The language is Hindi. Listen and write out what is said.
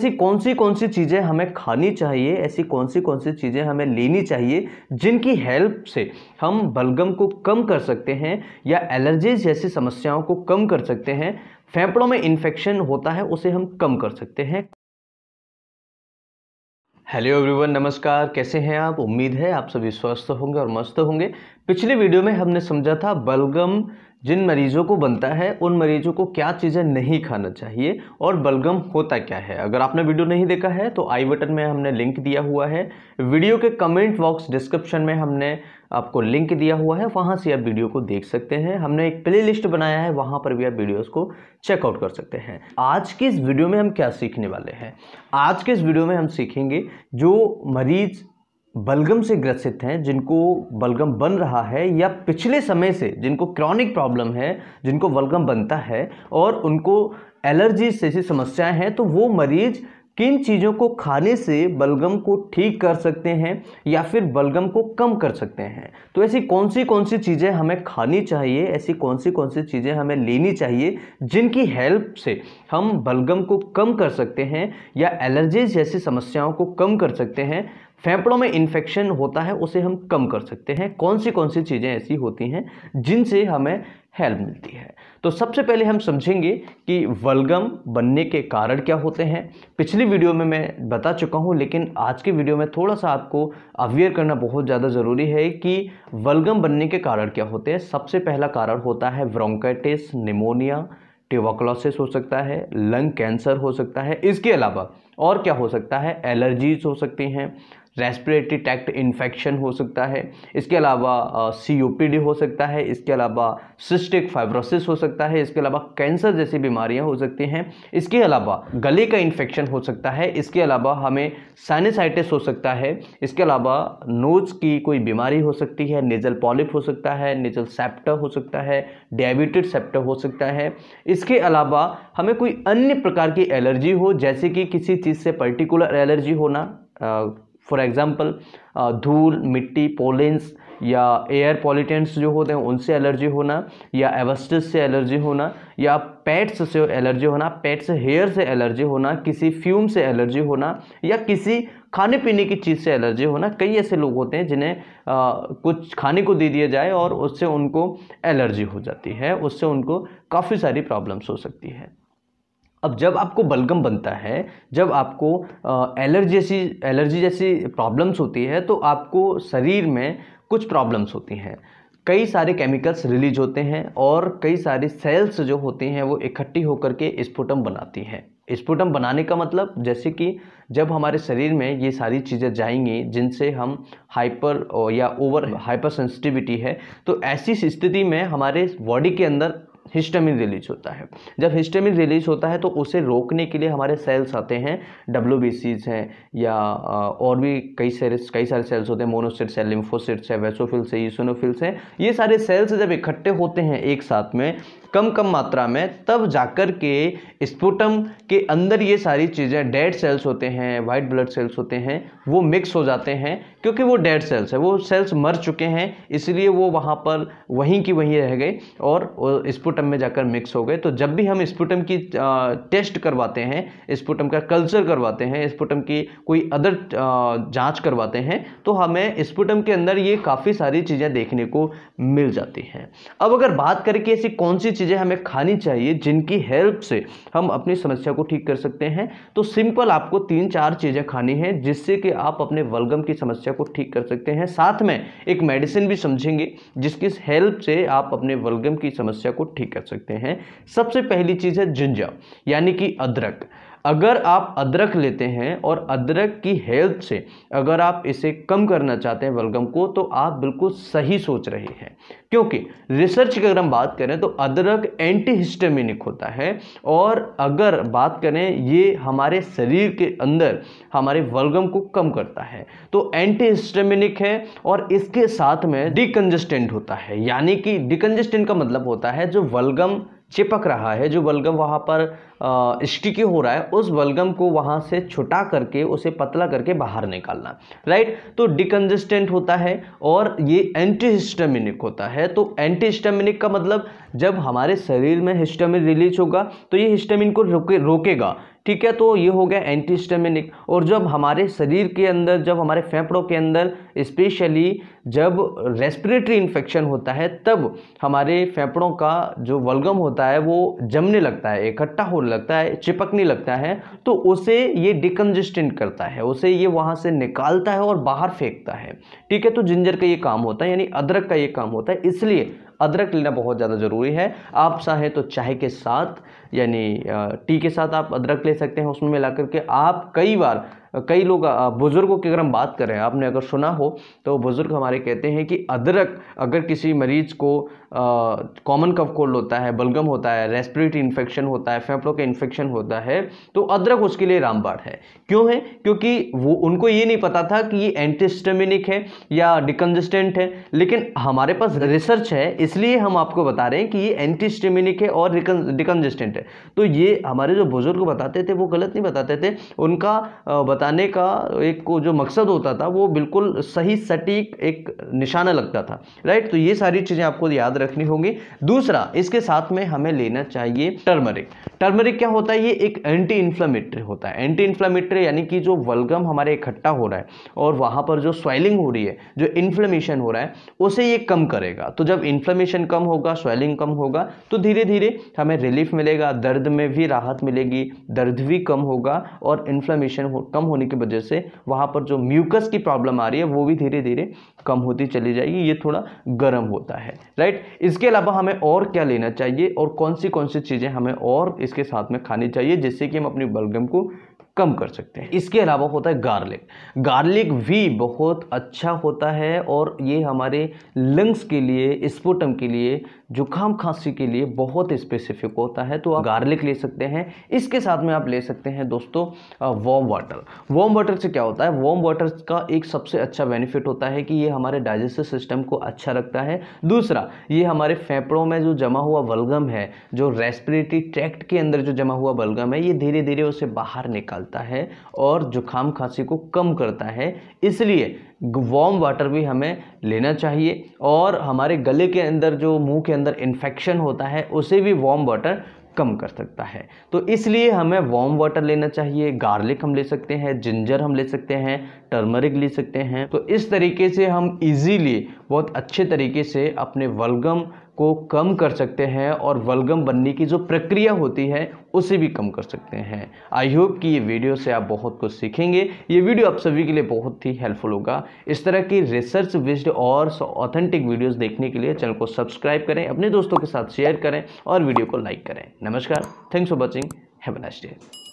ऐसी कौन सी कौन सी चीज़ें हमें खानी चाहिए ऐसी कौन सी कौन सी चीज़ें हमें लेनी चाहिए जिनकी हेल्प से हम बलगम को कम कर सकते हैं या एलर्जीज जैसी समस्याओं को कम कर सकते हैं फेफड़ों में इन्फेक्शन होता है उसे हम कम कर सकते हैं हेलो एवरीवन नमस्कार कैसे हैं आप उम्मीद है आप सभी स्वस्थ होंगे और मस्त होंगे पिछले वीडियो में हमने समझा था बलगम जिन मरीजों को बनता है उन मरीजों को क्या चीज़ें नहीं खाना चाहिए और बलगम होता क्या है अगर आपने वीडियो नहीं देखा है तो आई बटन में हमने लिंक दिया हुआ है वीडियो के कमेंट बॉक्स डिस्क्रिप्शन में हमने आपको लिंक दिया हुआ है वहाँ से आप वीडियो को देख सकते हैं हमने एक प्ले लिस्ट बनाया है वहाँ पर भी आप वीडियोज़ को चेकआउट कर सकते हैं आज के इस वीडियो में हम क्या सीखने वाले हैं आज के इस वीडियो में हम सीखेंगे जो मरीज़ बलगम से ग्रसित हैं जिनको बलगम बन रहा है या पिछले समय से जिनको क्रॉनिक प्रॉब्लम है जिनको बलगम बनता है और उनको एलर्जी जैसी समस्याएं हैं तो वो मरीज़ किन चीज़ों को खाने से बलगम को ठीक कर सकते हैं या फिर बलगम को कम कर सकते हैं तो ऐसी कौन सी कौन सी चीज़ें हमें खानी चाहिए ऐसी कौन सी कौन सी चीज़ें हमें लेनी चाहिए जिनकी हेल्प से हम बलगम को कम कर सकते हैं या एलर्जीज जैसी समस्याओं को कम कर सकते हैं फेफड़ों में इन्फेक्शन होता है उसे हम कम कर सकते हैं कौन सी कौन सी चीज़ें ऐसी होती हैं जिनसे हमें हेल्प मिलती है तो सबसे पहले हम समझेंगे कि वलगम बनने के कारण क्या होते हैं पिछली वीडियो में मैं बता चुका हूँ लेकिन आज के वीडियो में थोड़ा सा आपको अवेयर करना बहुत ज़्यादा ज़रूरी है कि वलगम बनने के कारण क्या होते हैं सबसे पहला कारण होता है व्रोंकाइटिस निमोनिया ट्यूबाकुलोसिस हो सकता है लंग कैंसर हो सकता है इसके अलावा और क्या हो सकता है एलर्जीज हो सकती हैं रेस्पिरेटरी टैक्ट इन्फेक्शन हो सकता है इसके अलावा सी हो सकता है इसके अलावा सिस्टिक फाइब्रोसिस हो सकता है इसके अलावा कैंसर जैसी बीमारियां हो सकती हैं इसके अलावा गले का इन्फेक्शन हो सकता है इसके अलावा हमें साइनसाइटिस हो सकता है इसके अलावा नोज़ की कोई बीमारी हो सकती है नेजल पॉलिप हो सकता है नेजल सेप्टर हो सकता है डायबिटेड सेप्टर हो सकता है इसके अलावा हमें कोई अन्य प्रकार की एलर्जी हो जैसे कि किसी चीज़ चीज़ से पर्टिकुलर एलर्जी होना फॉर एग्ज़ाम्पल धूल मिट्टी पोलेंस या एयर पॉलिटेंट्स जो होते हैं उनसे एलर्जी होना या एवस्टिस से एलर्जी होना या पेट्स से एलर्जी होना पेट्स हेयर से एलर्जी होना किसी फ्यूम से एलर्जी होना या किसी खाने पीने की चीज़ से एलर्जी होना कई ऐसे लोग होते हैं जिन्हें कुछ खाने को दे दिया जाए और उससे उनको एलर्जी हो जाती है उससे उनको काफ़ी सारी प्रॉब्लम्स हो सकती है अब जब आपको बलगम बनता है जब आपको एलर्जी जैसी एलर्जी जैसी प्रॉब्लम्स होती है तो आपको शरीर में कुछ प्रॉब्लम्स होती हैं कई सारे केमिकल्स रिलीज होते हैं और कई सारे सेल्स जो होती हैं वो इकट्ठी होकर के स्फुटम बनाती हैं स्फुटम बनाने का मतलब जैसे कि जब हमारे शरीर में ये सारी चीज़ें जाएंगी जिनसे हम हाइपर या ओवर हाइपर सेंसिटिविटी है तो ऐसी स्थिति में हमारे बॉडी के अंदर हिस्टामिन रिलीज होता है जब हिस्टामिन रिलीज होता है तो उसे रोकने के लिए हमारे सेल्स आते हैं डब्ल्यू हैं या और भी कई सारे कई सारे सेल्स होते हैं मोनोसिट्स सेल लिम्फोसिट्स है वेसोफिल्स है यूसोनोफिल्स हैं ये सारे सेल्स जब इकट्ठे होते हैं एक साथ में कम कम मात्रा में तब जाकर के स्पुटम के अंदर ये सारी चीज़ें डेड सेल्स होते हैं वाइट ब्लड सेल्स होते हैं वो मिक्स हो जाते हैं क्योंकि वो डेड सेल्स है वो सेल्स मर चुके हैं इसलिए वो वहाँ पर वहीं की वहीं रह गए और स्पुटम स्पुटम में जाकर मिक्स हो गए तो जब भी हम स्पुटम की टेस्ट करवाते हैं स्पुटम का कल्चर करवाते हैं स्पुटम की कोई अदर जांच करवाते हैं तो हमें स्पुटम के अंदर ये काफ़ी सारी चीज़ें देखने को मिल जाती हैं अब अगर बात करें कि ऐसी कौन सी चीज़ें हमें खानी चाहिए जिनकी हेल्प से हम अपनी समस्या को ठीक कर सकते हैं तो सिंपल आपको तीन चार चीज़ें खानी हैं जिससे कि आप अपने वलगम की समस्या को ठीक कर सकते हैं साथ में एक मेडिसिन भी समझेंगे जिसकी हेल्प से आप अपने वलगम की समस्या को ठीक ठीक कर सकते हैं सबसे पहली चीज़ है जिंजर यानी कि अदरक अगर आप अदरक लेते हैं और अदरक की हेल्थ से अगर आप इसे कम करना चाहते हैं बलगम को तो आप बिल्कुल सही सोच रहे हैं क्योंकि रिसर्च की अगर हम बात करें तो अदरक एंटी हिस्टेमिनिक होता है और अगर बात करें ये हमारे शरीर के अंदर हमारे वलगम को कम करता है तो एंटी हिस्टेमिनिक है और इसके साथ में डिकंजस्टेंट होता है यानी कि डिकंजस्टेंट का मतलब होता है जो वलगम चिपक रहा है जो बलगम वहाँ पर स्टिकी हो रहा है उस बलगम को वहाँ से छुटा करके उसे पतला करके बाहर निकालना राइट तो डिकन्जिस्टेंट होता है और ये एंटी हिस्टामिनिक होता है तो एंटी हिस्टामिनिक का मतलब जब हमारे शरीर में हिस्टामिन रिलीज होगा तो ये हिस्टामिन को रोके रोकेगा ठीक है तो ये हो गया एंटीस्टेमिनिक और जब हमारे शरीर के अंदर जब हमारे फेफड़ों के अंदर स्पेशली जब रेस्पिरेटरी इन्फेक्शन होता है तब हमारे फेफड़ों का जो वलगम होता है वो जमने लगता है इकट्ठा होने लगता है चिपकने लगता है तो उसे ये डिकन्जस्टेंट करता है उसे ये वहाँ से निकालता है और बाहर फेंकता है ठीक है तो जिंजर का ये काम होता है यानी अदरक का ये काम होता है इसलिए अदरक लेना बहुत ज़्यादा ज़रूरी है आप चाहे तो चाय के साथ यानी टी के साथ आप अदरक ले सकते हैं उसमें मिला करके आप कई बार कई लोग बुज़ुर्गों की अगर हम बात करें आपने अगर सुना हो तो बुज़ुर्ग हमारे कहते हैं कि अदरक अगर किसी मरीज़ को कॉमन कफ कोल्ड होता है बलगम होता है रेस्पिरेटरी इन्फेक्शन होता है फेफड़ों का इन्फेक्शन होता है तो अदरक उसके लिए रामबाड़ है क्यों है क्योंकि वो उनको ये नहीं पता था कि ये एंटीस्टेमिनिक है या डिकन्जस्टेंट है लेकिन हमारे पास रिसर्च है इसलिए हम आपको बता रहे हैं कि ये एंटीस्टेमिनिक है और डिकन्जस्टेंट है तो ये हमारे जो बुज़ुर्ग बताते थे वो गलत नहीं बताते थे उनका बताने का एक को जो मकसद होता था वो बिल्कुल सही सटीक एक निशाना लगता था राइट तो ये सारी चीज़ें आपको याद रखनी होंगी दूसरा इसके साथ में हमें लेना चाहिए टर्मरिक टर्मरिक क्या होता है ये एक एंटी इन्फ्लामेटरी होता है एंटी इन्फ्लामेटरी यानी कि जो वलगम हमारे इकट्ठा हो रहा है और वहाँ पर जो स्वेलिंग हो रही है जो इन्फ्लेमेशन हो रहा है उसे ये कम करेगा तो जब इन्फ्लेमेशन कम होगा स्वेलिंग कम होगा तो धीरे धीरे हमें रिलीफ मिलेगा दर्द में भी राहत मिलेगी दर्द भी कम होगा और इन्फ्लेमेशन हो, कम होने की वजह से वहाँ पर जो म्यूकस की प्रॉब्लम आ रही है वो भी धीरे धीरे कम होती चली जाएगी ये थोड़ा गर्म होता है राइट इसके अलावा हमें और क्या लेना चाहिए और कौन सी कौन सी चीज़ें हमें और इसके साथ में खानी चाहिए जिससे कि हम अपनी बलगम को कम कर सकते हैं इसके अलावा होता है गार्लिक गार्लिक भी बहुत अच्छा होता है और ये हमारे लंग्स के लिए स्पोटम के लिए जुकाम खांसी के लिए बहुत स्पेसिफिक होता है तो आप गार्लिक ले सकते हैं इसके साथ में आप ले सकते हैं दोस्तों वॉम वाटर वॉम वाटर से क्या होता है वॉम वाटर का एक सबसे अच्छा बेनिफिट होता है कि ये हमारे डाइजेस्टिव सिस्टम को अच्छा रखता है दूसरा ये हमारे फेफड़ों में जो जमा हुआ बलगम है जो रेस्पिरेटरी ट्रैक्ट के अंदर जो जमा हुआ बलगम है ये धीरे धीरे उसे बाहर निकाल निकालता है और जुखाम खांसी को कम करता है इसलिए वॉम वाटर भी हमें लेना चाहिए और हमारे गले के अंदर जो मुंह के अंदर इन्फेक्शन होता है उसे भी वार्म वाटर कम कर सकता है तो इसलिए हमें वार्म वाटर लेना चाहिए गार्लिक हम ले सकते हैं जिंजर हम ले सकते हैं टर्मरिक ले सकते हैं तो इस तरीके से हम इजीली बहुत अच्छे तरीके से अपने वलगम को कम कर सकते हैं और वलगम बनने की जो प्रक्रिया होती है उसे भी कम कर सकते हैं आई होप कि ये वीडियो से आप बहुत कुछ सीखेंगे ये वीडियो आप सभी के लिए बहुत ही हेल्पफुल होगा इस तरह की रिसर्च बेस्ड और ऑथेंटिक वीडियोस देखने के लिए चैनल को सब्सक्राइब करें अपने दोस्तों के साथ शेयर करें और वीडियो को लाइक करें नमस्कार thanks for watching have nice day